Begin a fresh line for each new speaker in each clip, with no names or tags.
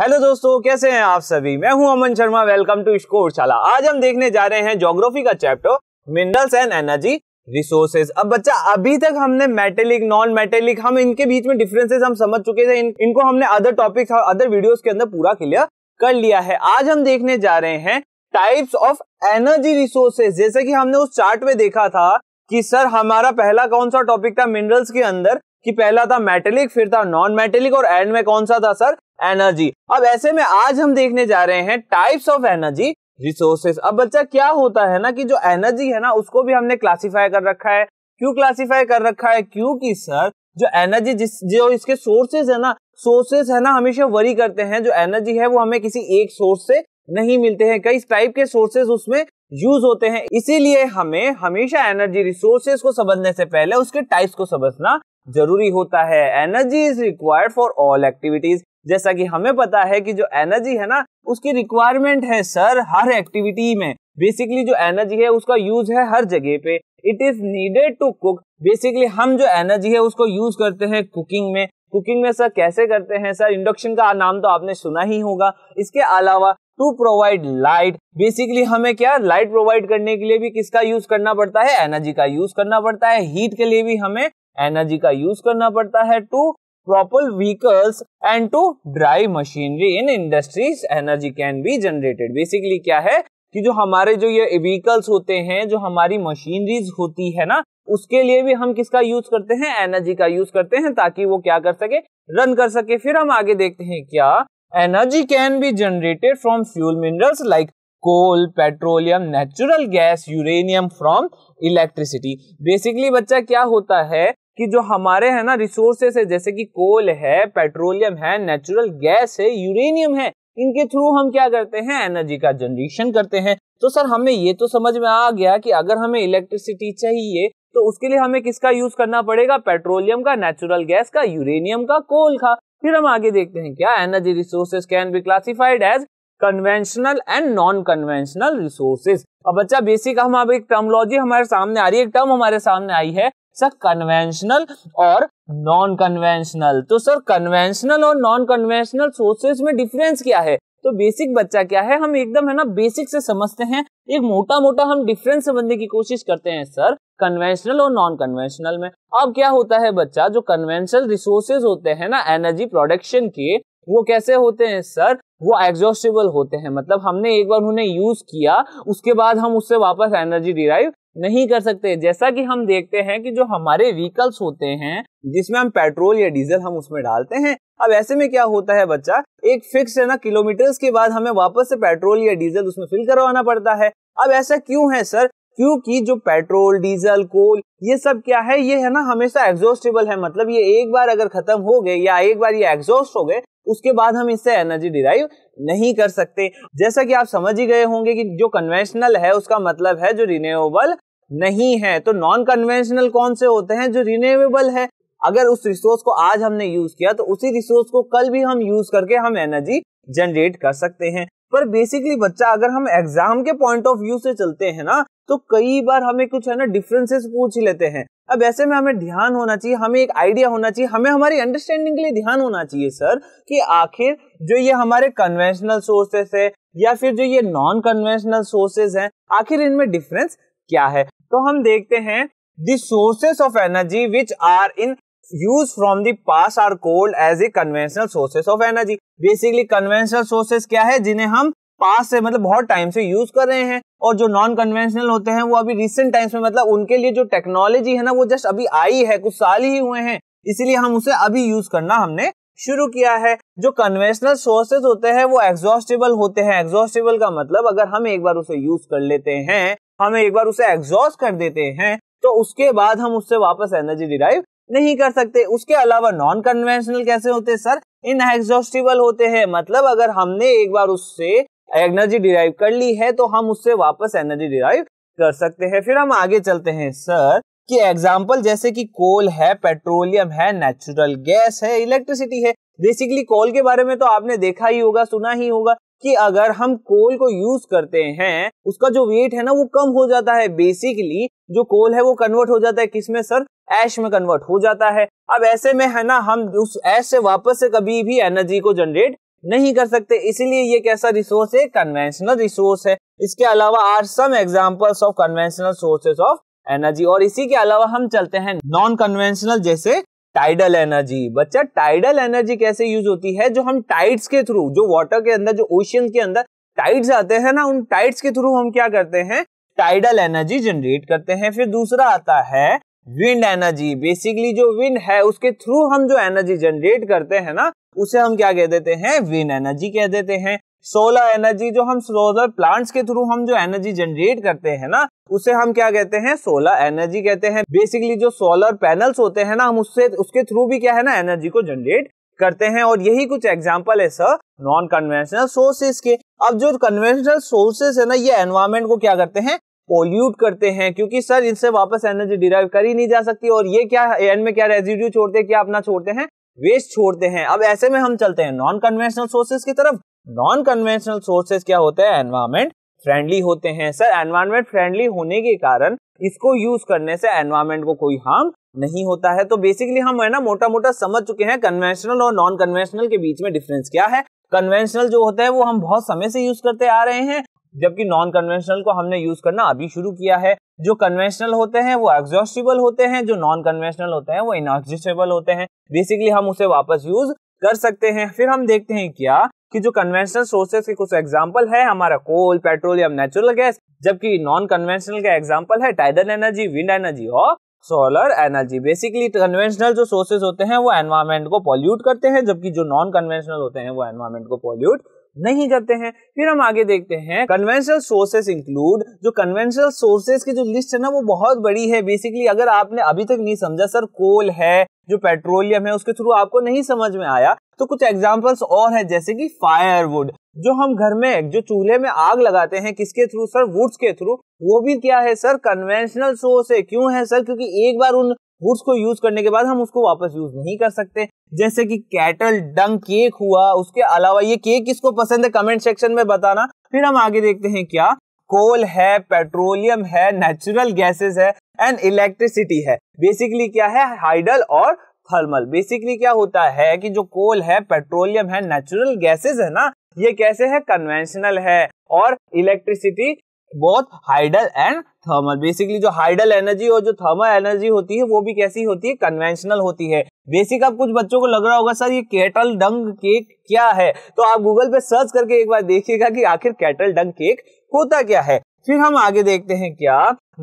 hello दोस्तों कैसे हैं आप सभी मैं हूं अमन शर्मा वेलकम टू स्कोरशाला आज हम देखने जा रहे हैं ज्योग्राफी का chapter minerals and energy resources अब बच्चा अभी तक हमने मेटेलिक नॉन मेटेलिक हम इनके बीच में डिफरेंसेस हम समझ चुके थे इन, इनको हमने अदर टॉपिक्स और अदर वीडियो के अंदर पूरा क्लियर कर लिया है आज हम देखने जा रहे हैं टाइप्स ऑफ एनर्जी रिसोर्सेज जैसे कि हमने उस चार्ट में देखा था कि सर हमारा पहला कौन सा टॉपिक था मिनरल्स के अंदर कि पहला था मेटेलिक फिर था नॉन मेटेलिक और एंड में कौन सा था सर एनर्जी अब ऐसे में आज हम देखने जा रहे हैं टाइप्स ऑफ एनर्जी रिसोर्सेस अब बच्चा क्या होता है ना कि जो एनर्जी है ना उसको भी हमने क्लासीफाई कर रखा है क्यों क्लासीफाई कर रखा है क्योंकि सर जो एनर्जी जिस जो इसके सोर्सेज है ना सोर्सेज है ना हमेशा वरी करते हैं जो एनर्जी है वो हमें किसी एक सोर्स से नहीं मिलते हैं कई टाइप के सोर्सेज उसमें यूज होते हैं इसीलिए हमें हमेशा एनर्जी रिसोर्सेज को समझने से पहले उसके टाइप्स को समझना जरूरी होता है energy is required for all activities जैसा कि हमें पता है कि जो एनर्जी है ना उसकी रिक्वायरमेंट है सर हर एक्टिविटी में बेसिकली जो एनर्जी है उसका यूज है हर जगह पे it is needed to cook basically हम जो एनर्जी है उसको यूज करते हैं कुकिंग में कुकिंग में सर कैसे करते हैं सर इंडक्शन का नाम तो आपने सुना ही होगा इसके अलावा टू प्रोवाइड लाइट बेसिकली हमें क्या लाइट प्रोवाइड करने के लिए भी किसका यूज करना पड़ता है एनर्जी का यूज करना पड़ता है हीट के लिए भी हमें एनर्जी का यूज करना पड़ता है to propel vehicles and to drive machinery in industries energy can be generated basically क्या है कि जो हमारे जो ये व्हीकल्स होते हैं जो हमारी मशीनरीज होती है ना उसके लिए भी हम किसका यूज करते हैं एनर्जी का यूज करते हैं ताकि वो क्या कर सके रन कर सके फिर हम आगे देखते हैं क्या energy can be generated from fuel minerals like coal petroleum natural gas uranium from electricity basically बच्चा क्या होता है कि जो हमारे है ना रिसोर्सेस है जैसे कि कोल है पेट्रोलियम है नेचुरल गैस है यूरेनियम है इनके थ्रू हम क्या करते हैं एनर्जी का जनरेशन करते हैं तो सर हमें ये तो समझ में आ गया कि अगर हमें इलेक्ट्रिसिटी चाहिए तो उसके लिए हमें किसका यूज करना पड़ेगा पेट्रोलियम का नेचुरल गैस का यूरेनियम का कोल का फिर हम आगे देखते हैं क्या energy resources can be classified as conventional and non conventional resources अब बच्चा बेसिक हम अब एक टर्मोलॉजी हमारे सामने आ रही है एक टर्म हमारे सामने आई है सर कन्वेंशनल और नॉन कन्वेंशनल तो सर कन्वेंशनल और नॉन कन्वेंशनल सोर्सेज में डिफरेंस क्या है तो बेसिक बच्चा क्या है हम एकदम है ना बेसिक से समझते हैं एक मोटा मोटा हम डिफरेंस समझने की कोशिश करते हैं सर कन्वेंशनल और नॉन कन्वेंशनल में अब क्या होता है बच्चा जो कन्वेंशनल रिसोर्सेज होते हैं ना एनर्जी प्रोडक्शन के वो कैसे होते हैं सर वो एग्जॉस्टेबल होते हैं मतलब हमने एक बार उन्हें यूज किया उसके बाद हम उससे वापस एनर्जी डिराइव नहीं कर सकते जैसा कि हम देखते हैं कि जो हमारे व्हीकल्स होते हैं जिसमें हम पेट्रोल या डीजल हम उसमें डालते हैं अब ऐसे में क्या होता है बच्चा एक फिक्स है ना किलोमीटर्स के बाद हमें वापस से पेट्रोल या डीजल उसमें फिल करवाना पड़ता है अब ऐसा क्यों है सर क्योंकि जो पेट्रोल डीजल कोल ये सब क्या है ये है ना हमेशा एग्जॉस्टेबल है मतलब ये एक बार अगर खत्म हो गए या एक बार ये एग्जॉस्ट हो गए उसके बाद हम इससे एनर्जी डिराइव नहीं कर सकते जैसा कि आप समझ ही गए होंगे कि जो कन्वेंशनल है उसका मतलब है जो रिन्यूएबल नहीं है तो नॉन कन्वेंशनल कौन से होते हैं जो रिन्यूएबल है अगर उस रिसोर्स को आज हमने यूज किया तो उसी रिसोर्स को कल भी हम यूज करके हम एनर्जी जनरेट कर सकते हैं पर बेसिकली बच्चा अगर हम एग्जाम के पॉइंट ऑफ व्यू से चलते हैं ना तो कई बार हमें कुछ है ना डिफरेंसेस पूछ लेते हैं अब ऐसे में हमें ध्यान होना चाहिए हमें एक आइडिया होना चाहिए हमें हमारी अंडरस्टैंडिंग के लिए ध्यान होना चाहिए सर कि आखिर जो ये हमारे कन्वेंशनल सोर्सेस है या फिर जो ये नॉन कन्वेंशनल सोर्सेज हैं आखिर इनमें डिफरेंस क्या है तो हम देखते हैं sources of energy which are in use from from the past are called as a conventional sources of energy basically conventional क्या है जिन्हें हम पास से मतलब बहुत टाइम से यूज कर रहे हैं और जो नॉन कन्वेंशनल होते हैं वो अभी रिसेंट टाइम्स में मतलब उनके लिए जो टेक्नोलॉजी है ना वो जस्ट अभी आई है कुछ साल ही हुए हैं इसलिए हम उसे अभी यूज करना हमने शुरू किया है जो कन्वेंशनल सोर्सेज होते हैं वो एग्जॉस्टेबल होते हैं एग्जॉस्टेबल का मतलब अगर हम एक बार उसे यूज कर लेते हैं हम एक बार उसे एग्जॉस्ट कर देते हैं तो उसके बाद हम उससे वापस एनर्जी डिराइव नहीं कर सकते उसके अलावा नॉन कन्वेंशनल कैसे होते हैं सर इनएग्जॉस्टिबल होते हैं मतलब अगर हमने एक बार उससे एनर्जी डिराइव कर ली है तो हम उससे वापस एनर्जी डिराइव कर सकते हैं फिर हम आगे चलते हैं सर कि एग्जाम्पल जैसे कि कोल है पेट्रोलियम है नेचुरल गैस है इलेक्ट्रिसिटी है बेसिकली कोल के बारे में तो आपने देखा ही होगा सुना ही होगा कि अगर हम कोल को यूज करते हैं उसका जो वेट है ना वो कम हो जाता है बेसिकली जो कोल है वो कन्वर्ट हो जाता है किसमें सर ऐश में कन्वर्ट हो जाता है अब ऐसे में है ना हम उस ऐश से वापस से कभी भी एनर्जी को जनरेट नहीं कर सकते इसीलिए ये कैसा रिसोर्स है कन्वेंशनल रिसोर्स है इसके अलावा are some examples of conventional sources of energy और इसी के अलावा हम चलते हैं नॉन कन्वेंशनल जैसे टाइडल एनर्जी बच्चा टाइडल एनर्जी कैसे यूज होती है जो हम टाइड्स के थ्रू जो वाटर के अंदर जो ओशियन के अंदर टाइड्स आते हैं ना उन टाइड्स के थ्रू हम क्या करते हैं टाइडल एनर्जी जनरेट करते हैं फिर दूसरा आता है विंड एनर्जी बेसिकली जो विंड है उसके थ्रू हम जो एनर्जी जनरेट करते हैं ना उसे हम क्या कह देते हैं विंड एनर्जी कह देते हैं सोलर एनर्जी जो हम सोलर प्लांट्स के थ्रू हम जो एनर्जी जनरेट करते हैं ना उसे हम क्या कहते हैं सोलर एनर्जी कहते हैं बेसिकली जो सोलर पैनल्स होते हैं ना हम उससे उसके थ्रू भी क्या है ना एनर्जी को जनरेट करते हैं और यही कुछ एग्जाम्पल है सर नॉन कन्वेंशनल सोर्सेज के अब जो कन्वेंशनल सोर्सेज है ना ये एनवायरमेंट को क्या करते हैं पोल्यूट करते हैं क्योंकि सर इनसे वापस एनर्जी डिराइव कर ही नहीं जा सकती और ये क्या एंड में क्या रेजिड्यू छोड़ते हैं क्या अपना छोड़ते हैं वेस्ट छोड़ते हैं अब ऐसे में हम चलते हैं नॉन कन्वेंशनल सोर्सेज की तरफ नॉन कन्वेंशनल सोर्सेज क्या होते हैं एनवायरमेंट फ्रेंडली होते हैं सर एनवायरमेंट फ्रेंडली होने के कारण इसको यूज करने से एनवायरमेंट को कोई हार्म नहीं होता है तो बेसिकली हम है ना मोटा मोटा समझ चुके हैं कन्वेंशनल और नॉन कन्वेंशनल के बीच में डिफरेंस क्या है कन्वेंशनल जो होता है वो हम बहुत समय से यूज करते आ रहे हैं जबकि नॉन कन्वेंशनल को हमने यूज करना अभी शुरू किया है जो कन्वेंशनल होते हैं वो एग्जॉस्टिबल होते हैं जो नॉन कन्वेंशनल होते हैं वो इनऑक्जिस्टेबल होते हैं बेसिकली हम उसे वापस यूज कर सकते हैं फिर हम देखते हैं क्या कि जो कन्वेंशनल सोर्सेस के कुछ एग्जाम्पल है हमारा कोल पेट्रोलियम नेचुरल गैस जबकि नॉन कन्वेंशनल का एग्जाम्पल है टाइडल एनर्जी विंड एनर्जी और सोलर एनर्जी बेसिकली कन्वेंशनल जो सोर्सेज होते हैं वो एनवायरमेंट को पॉल्यूट करते हैं जबकि जो नॉन कन्वेंशनल होते हैं वो एनवायरमेंट को पॉल्यूट नहीं करते हैं फिर हम आगे देखते हैं कन्वेंशनल सोर्सेस इंक्लूड जो कन्वेंशनल सोर्सेस की जो लिस्ट है ना वो बहुत बड़ी है बेसिकली अगर आपने अभी तक नहीं समझा सर कोल है जो पेट्रोलियम है उसके थ्रू आपको नहीं समझ में आया तो कुछ एग्जाम्पल्स और है जैसे कि फायरवुड जो हम घर में जो चूल्हे में आग लगाते हैं किसके थ्रू सर वुड्स के थ्रू वो भी क्या है सर कन्वेंशनल सोर्स है क्यों है सर क्योंकि एक बार उन गुड्स को यूज करने के बाद हम उसको वापस यूज नहीं कर सकते जैसे कि कैटल डंग केक हुआ उसके अलावा ये केक किसको पसंद है कमेंट सेक्शन में बताना फिर हम आगे देखते हैं क्या कोल है पेट्रोलियम है नेचुरल गैसेस है एंड इलेक्ट्रिसिटी है बेसिकली क्या है हाइडल और थर्मल बेसिकली क्या होता है कि जो कोल है पेट्रोलियम है नेचुरल गैसेस है ना ये कैसे है कन्वेंशनल है और electricity both hydel and thermal basically जो हाइडल एनर्जी और जो थर्मल एनर्जी होती है वो भी कैसी होती है कन्वेंशनल होती है बेसिक आप कुछ बच्चों को लग रहा होगा सर ये केटल डंग केक क्या है तो आप गूगल पे सर्च करके एक बार देखिएगा कि आखिर केटल डंग केक होता क्या है फिर हम आगे देखते हैं क्या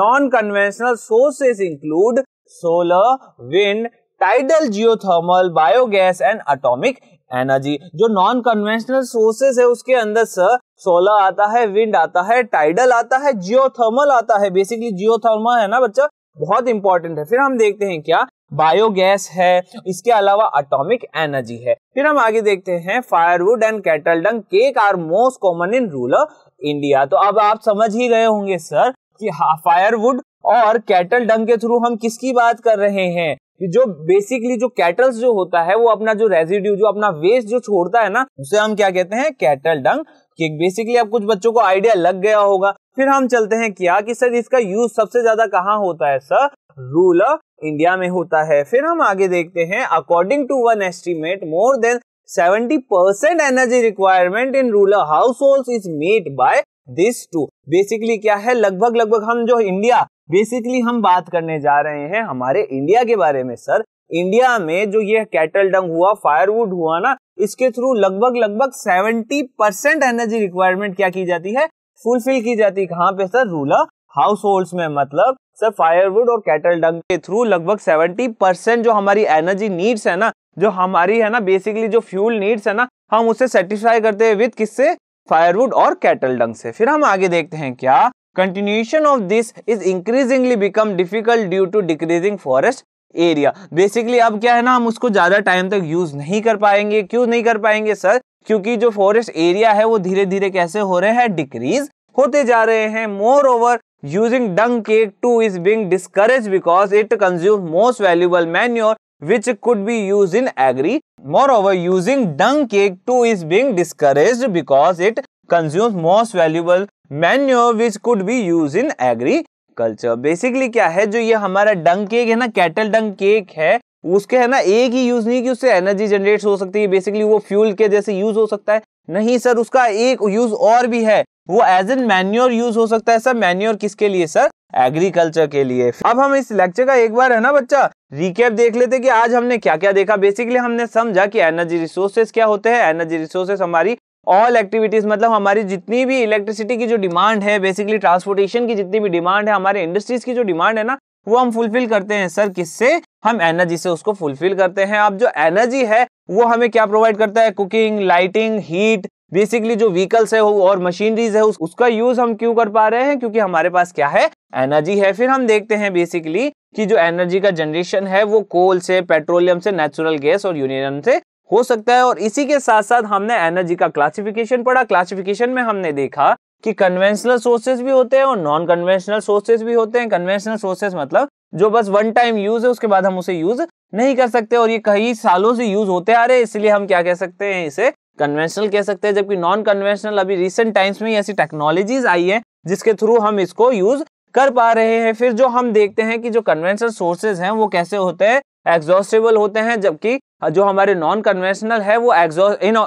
non conventional sources include solar wind tidal geothermal biogas and atomic energy जो नॉन कन्वेंशनल सोर्सेस है उसके अंदर सर सोलर आता है विंड आता है टाइडल आता है जियोथर्मल आता है बेसिकली जियोथर्मल है ना बच्चा बहुत इंपॉर्टेंट है फिर हम देखते हैं क्या बायोगैस है इसके अलावा अटोमिक एनर्जी है फिर हम आगे देखते हैं firewood and cattle dung cake are most common in rural India तो अब आप समझ ही गए होंगे सर कि फायरवुड और कैटल डंग के थ्रू हम किसकी बात कर रहे हैं कि जो बेसिकली जो कैटल्स जो होता है वो अपना जो रेजिड्यू जो अपना वेस्ट जो छोड़ता है ना उसे हम क्या कहते हैं कैटल डंग कि बेसिकली अब कुछ बच्चों को आइडिया लग गया होगा फिर हम चलते हैं क्या कि सर इसका यूज सबसे ज्यादा कहाँ होता है सर रूरल इंडिया में होता है फिर हम आगे देखते हैं according to one estimate more than seventy percent energy requirement in rural household is made by this two basically क्या है लगभग लगभग हम जो इंडिया बेसिकली हम बात करने जा रहे हैं हमारे इंडिया के बारे में सर इंडिया में जो ये कैटल डंग हुआ फायरवुड हुआ ना इसके थ्रू लगभग लगभग 70 परसेंट एनर्जी रिक्वायरमेंट क्या की जाती है फुलफिल की जाती है कहाँ पे सर रूरल हाउस होल्ड में मतलब सर फायरवुड और कैटल डंग के थ्रू लगभग 70 परसेंट जो हमारी एनर्जी नीड्स है ना जो हमारी है ना बेसिकली जो फ्यूल नीड्स है ना हम उसे सेटिस्फाई करते हैं विद किससे फायरवुड और कैटल डंग से फिर हम आगे देखते हैं क्या continuation of this is increasingly become difficult due to decreasing forest area basically अब क्या है ना हम उसको ज्यादा टाइम तक यूज नहीं कर पाएंगे क्यों नहीं कर पाएंगे सर क्योंकि जो फॉरेस्ट एरिया है वो धीरे धीरे कैसे हो रहे हैं डिक्रीज होते जा रहे हैं moreover using dung cake too is being discourage because it consume most valuable manure which could be use in agri moreover using dung cake too is being discourage because it consume most valuable manure which could be use in agriculture basically क्या है जो ये हमारा डंग cake है ना cattle dung cake है उसके है ना एक ही यूज नहीं कि उससे एनर्जी जनरेट हो सकती है बेसिकली वो फ्यूल के जैसे यूज हो सकता है नहीं सर उसका एक यूज और भी है वो एज एन मैन्योर यूज हो सकता है सर मैन्योर किसके लिए सर एग्रीकल्चर के लिए अब हम इस लेक्चर का एक बार है ना बच्चा रिकेप देख लेते कि आज हमने क्या क्या देखा बेसिकली हमने समझा कि एनर्जी रिसोर्सेस क्या होते हैं एनर्जी रिसोर्सेस हमारी ऑल एक्टिविटीज़ मतलब हमारी जितनी भी इलेक्ट्रिसिटी की जो डिमांड है बेसिकली ट्रांसपोर्टेशन की जितनी भी डिमांड है हमारे इंडस्ट्रीज़ की जो डिमांड है ना वो हम फुलफिल करते हैं सर किससे हम एनर्जी से उसको फुलफिल करते हैं अब जो एनर्जी है वो हमें क्या प्रोवाइड करता है कुकिंग लाइटिंग हीट बेसिकली जो व्हीकल्स है और मशीनरीज है उस, उसका यूज हम क्यों कर पा रहे हैं क्योंकि हमारे पास क्या है एनर्जी है फिर हम देखते हैं बेसिकली कि जो एनर्जी का जनरेशन है वो कोल से पेट्रोलियम से नेचुरल गैस और यूनियन से हो सकता है और इसी के साथ साथ हमने एनर्जी का क्लासिफिकेशन पढ़ा क्लासिफिकेशन में हमने देखा कि कन्वेंशनल सोर्सेज भी होते हैं और नॉन कन्वेंशनल सोर्सेज भी होते हैं कन्वेंशनल सोर्सेज मतलब जो बस वन टाइम यूज है उसके बाद हम उसे यूज नहीं कर सकते और ये कई सालों से यूज होते आ रहे हैं इसलिए हम क्या कह सकते हैं इसे कन्वेंशनल कह सकते हैं जबकि नॉन कन्वेंशनल अभी रिसेंट टाइम्स में ऐसी टेक्नोलॉजीज आई है जिसके थ्रू हम इसको यूज कर पा रहे हैं फिर जो हम देखते हैं कि जो कन्वेंशनल सोर्सेज हैं वो कैसे होते हैं एग्जॉस्टेबल होते हैं जबकि जो हमारे नॉन कन्वेंशनल है वो एग्जॉस्ट इन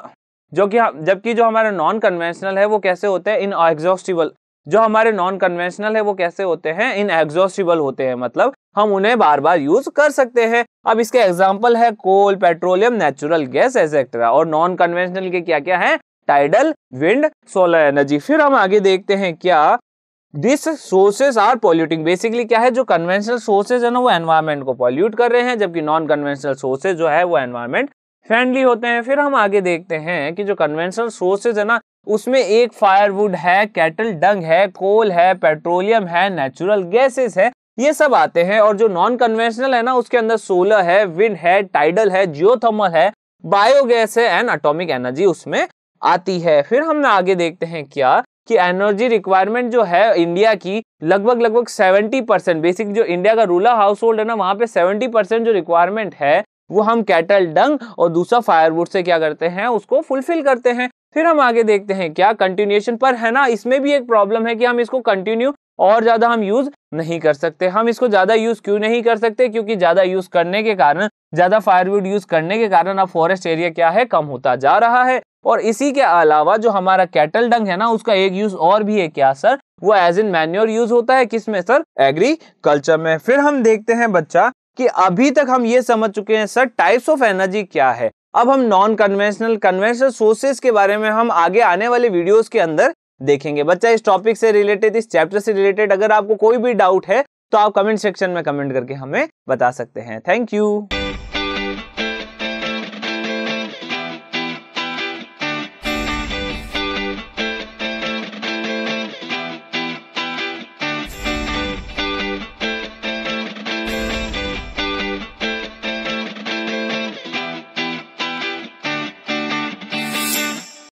जो कि जबकि जो हमारे नॉन कन्वेंशनल है वो कैसे होते हैं इन एग्जॉस्टिबल जो हमारे नॉन कन्वेंशनल है वो कैसे होते हैं इन एग्जॉस्टिबल होते हैं मतलब हम उन्हें बार बार यूज कर सकते हैं अब इसके एग्जाम्पल है coal petroleum natural gas etcetera और नॉन कन्वेंशनल के क्या क्या है टाइडल विंड सोलर एनर्जी फिर हम आगे देखते हैं क्या this sources are polluting basically क्या है जो कन्वेंशनल सोर्सेज है ना वो एनवायरमेंट को पॉल्यूट कर रहे हैं जबकि नॉन कन्वेंशनल सोर्सेज जो है वो एनवायरमेंट फ्रेंडली होते हैं फिर हम आगे देखते हैं कि जो कन्वेंशनल सोर्सेज है ना उसमें एक फायरवुड है कैटल डंग है कोल है पेट्रोलियम है नेचुरल गैसेस है ये सब आते हैं और जो नॉन कन्वेंशनल है ना उसके अंदर सोलर है विंड है टाइडल है जियोथर्मल है बायोगैस है एंड अटोमिक एनर्जी उसमें आती है फिर हम आगे देखते हैं क्या कि एनर्जी रिक्वायरमेंट जो है इंडिया की लगभग लगभग 70 परसेंट बेसिक जो इंडिया का रूरल हाउस होल्ड है ना वहां पे 70 परसेंट जो रिक्वायरमेंट है वो हम कैटल डंग और दूसरा फायरवुड से क्या करते हैं उसको फुलफिल करते हैं फिर हम आगे देखते हैं क्या कंटिन्यूएशन पर है ना इसमें भी एक प्रॉब्लम है कि हम इसको कंटिन्यू और ज़्यादा हम यूज़ नहीं कर सकते हम इसको ज़्यादा यूज़ क्यों नहीं कर सकते क्योंकि ज़्यादा यूज़ करने के कारण ज़्यादा फायरवुड यूज़ करने के कारण अब फॉरेस्ट एरिया क्या है कम होता जा रहा है और इसी के अलावा जो हमारा कैटल डंग है ना उसका एक यूज़ और भी है क्या सर वो एज इन मैन्योर यूज़ होता है किसमें सर एग्रीकल्चर में फिर हम देखते हैं बच्चा कि अभी तक हम ये समझ चुके हैं सर टाइप्स ऑफ एनर्जी क्या है अब हम नॉन कन्वेंशनल कन्वेंशनल सोर्सेज के बारे में हम आगे आने वाले वीडियोस के अंदर देखेंगे बच्चा इस टॉपिक से रिलेटेड इस चैप्टर से रिलेटेड अगर आपको कोई भी डाउट है तो आप कमेंट सेक्शन में कमेंट करके हमें बता सकते हैं थैंक यू